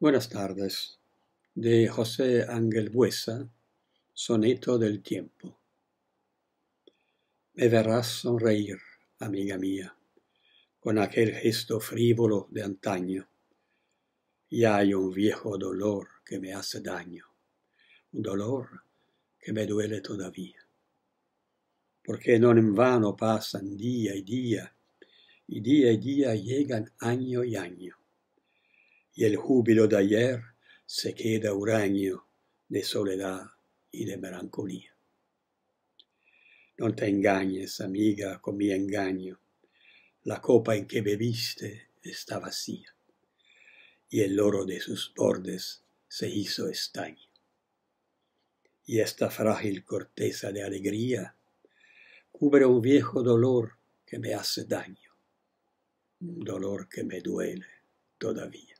Buenas tardes. De José Ángel Buesa, Soneto del Tiempo. Me verás sonreír, amiga mía, con aquel gesto frívolo de antaño. Y hay un viejo dolor que me hace daño, un dolor que me duele todavía. Porque no en vano pasan día y día, y día y día llegan año y año y el júbilo de ayer se queda huraño de soledad y de melancolía. No te engañes, amiga, con mi engaño. La copa en que bebiste está vacía y el oro de sus bordes se hizo estaño. Y esta frágil corteza de alegría cubre un viejo dolor que me hace daño, un dolor que me duele todavía.